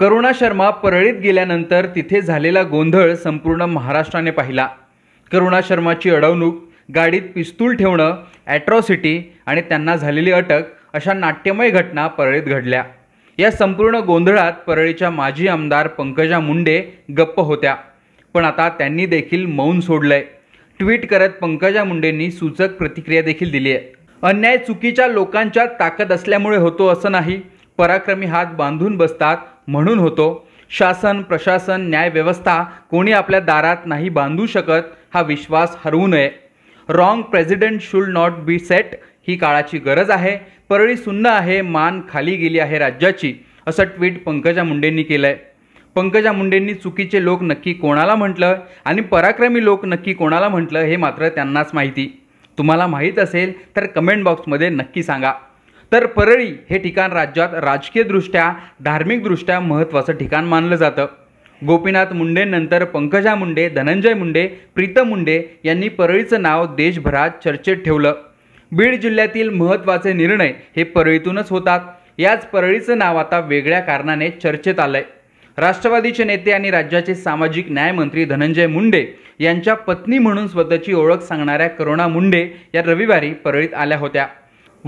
करुणा शर्मा परळीत गेल्यानंतर तिथे झालेला गोंधळ संपूर्ण महाराष्ट्राने पाहिला करुणा शर्माची अडवणूक गाडीत पिस्तूल ठेवणं ॲट्रॉसिटी आणि त्यांना झालेली अटक अशा नाट्यमय घटना परळीत घडल्या या संपूर्ण गोंधळात परळीच्या माजी आमदार पंकजा मुंडे गप्प होत्या पण आता त्यांनी देखील मौन सोडलंय ट्विट करत पंकजा मुंडेंनी सूचक प्रतिक्रिया देखील दिली आहे अन्याय चुकीच्या लोकांच्या ताकद असल्यामुळे होतो असं नाही पराक्रमी हात बांधून बसतात म्हणून होतो शासन प्रशासन न्यायव्यवस्था कोणी आपल्या दारात नाही बांधू शकत हा विश्वास हरवू नये wrong president should not be set ही काळाची गरज आहे परळी सुन्न आहे मान खाली गेली आहे राज्याची असं ट्विट पंकजा मुंडेंनी केलं आहे पंकजा मुंडेंनी चुकीचे लोक नक्की कोणाला म्हटलं आणि पराक्रमी लोक नक्की कोणाला म्हटलं हे मात्र त्यांनाच माहिती तुम्हाला माहीत असेल तर कमेंट बॉक्समध्ये नक्की सांगा तर परळी हे ठिकाण राज्यात राजकीयदृष्ट्या धार्मिकदृष्ट्या महत्त्वाचं ठिकाण मानलं जातं गोपीनाथ मुंडेंनंतर पंकजा मुंडे धनंजय मुंडे प्रीतम मुंडे यांनी परळीचं नाव देशभरात चर्चेत ठेवलं बीड जिल्ह्यातील महत्त्वाचे निर्णय हे परळीतूनच होतात याच परळीचं नाव आता वेगळ्या कारणाने चर्चेत आलंय राष्ट्रवादीचे नेते आणि राज्याचे सामाजिक न्यायमंत्री धनंजय मुंडे यांच्या पत्नी म्हणून स्वतःची ओळख सांगणाऱ्या करुणा मुंडे या रविवारी परळीत आल्या होत्या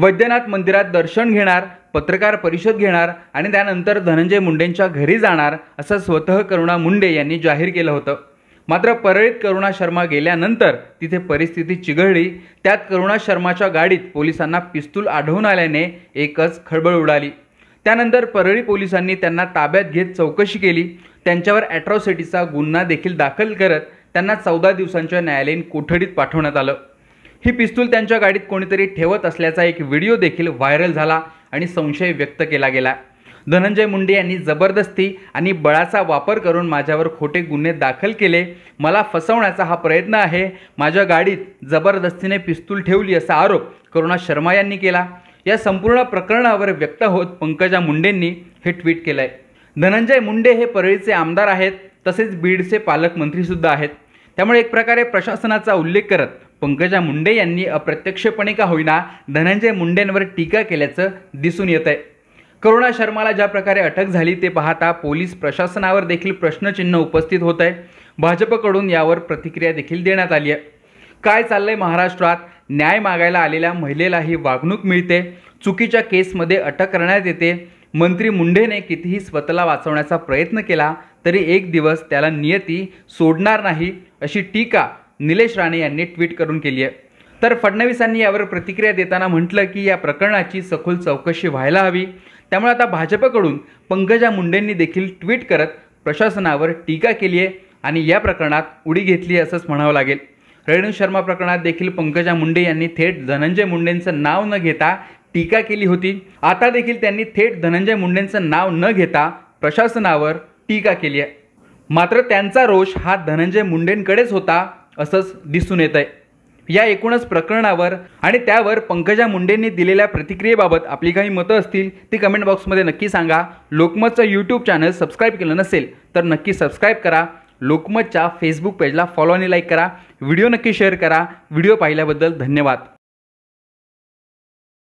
वैद्यनाथ मंदिरात दर्शन घेणार पत्रकार परिषद घेणार आणि त्यानंतर धनंजय मुंडेंच्या घरी जाणार असं स्वतः करुणा मुंडे यांनी जाहीर केलं होतं मात्र परळीत करुणा शर्मा गेल्यानंतर तिथे परिस्थिती चिघळली त्यात करुणा शर्माच्या गाडीत पोलिसांना पिस्तूल आढळून आल्याने एकच खळबळ उडाली त्यानंतर परळी पोलिसांनी त्यांना ताब्यात घेत चौकशी केली त्यांच्यावर ॲट्रॉसिटीचा गुन्हा देखील दाखल करत त्यांना चौदा दिवसांच्या न्यायालयीन कोठडीत पाठवण्यात आलं ही पिस्तूल त्यांच्या गाडीत कोणीतरी ठेवत असल्याचा एक व्हिडिओ देखील व्हायरल झाला आणि संशय व्यक्त केला गेला धनंजय मुंडे यांनी जबरदस्ती आणि बळाचा वापर करून माझ्यावर खोटे गुन्हे दाखल केले मला फसवण्याचा हा प्रयत्न आहे माझ्या गाडीत जबरदस्तीने पिस्तूल ठेवली असा आरोप करुणा शर्मा यांनी केला या संपूर्ण प्रकरणावर व्यक्त होत पंकजा मुंडेंनी हे ट्विट केलं आहे धनंजय मुंडे हे परळीचे आमदार आहेत तसेच बीडचे पालकमंत्रीसुद्धा आहेत त्यामुळे एक प्रकारे प्रशासनाचा उल्लेख करत पंकजा मुंडे यांनी अप्रत्यक्षपणे का होईना धनंजय मुंडेंवर टीका केल्याचं दिसून येत आहे करुणा शर्माला ज्या प्रकारे अटक झाली ते पाहता पोलीस प्रशासनावर देखील प्रश्नचिन्ह उपस्थित होत आहे भाजपकडून यावर प्रतिक्रिया देखील देण्यात आली आहे काय चाललंय महाराष्ट्रात न्याय मागायला आलेल्या महिलेलाही वागणूक मिळते चुकीच्या केसमध्ये अटक करण्यात येते मंत्री मुंडेने कितीही स्वतःला वाचवण्याचा प्रयत्न केला तरी एक दिवस त्याला नियती सोडणार नाही अशी टीका निलेश राणे यांनी ट्विट करून केली आहे तर फडणवीसांनी यावर प्रतिक्रिया देताना म्हटलं की या प्रकरणाची सखोल चौकशी व्हायला हवी त्यामुळे आता भाजपकडून पंकजा मुंडेंनी देखील ट्विट करत प्रशासनावर टीका केली आहे आणि या प्रकरणात उडी घेतली असंच म्हणावं लागेल रेणू शर्मा प्रकरणात देखील पंकजा मुंडे यांनी थेट धनंजय मुंडेंचं नाव न घेता टीका केली होती आता देखील त्यांनी थेट धनंजय मुंडेंचं नाव न घेता प्रशासनावर टीका केली आहे मात्र त्यांचा रोष हा धनंजय मुंडेंकडेच होता असंच दिसून येत आहे या एकूणच प्रकरणावर आणि त्यावर पंकजा मुंडेंनी दिलेल्या प्रतिक्रियेबाबत आपली काही मतं असतील ती कमेंट बॉक्समध्ये नक्की सांगा लोकमतचं यूट्यूब चॅनल सबस्क्राईब केलं नसेल तर नक्की सबस्क्राईब करा लोकमतच्या फेसबुक पेजला फॉलो आणि लाईक करा व्हिडिओ नक्की शेअर करा व्हिडिओ पाहिल्याबद्दल धन्यवाद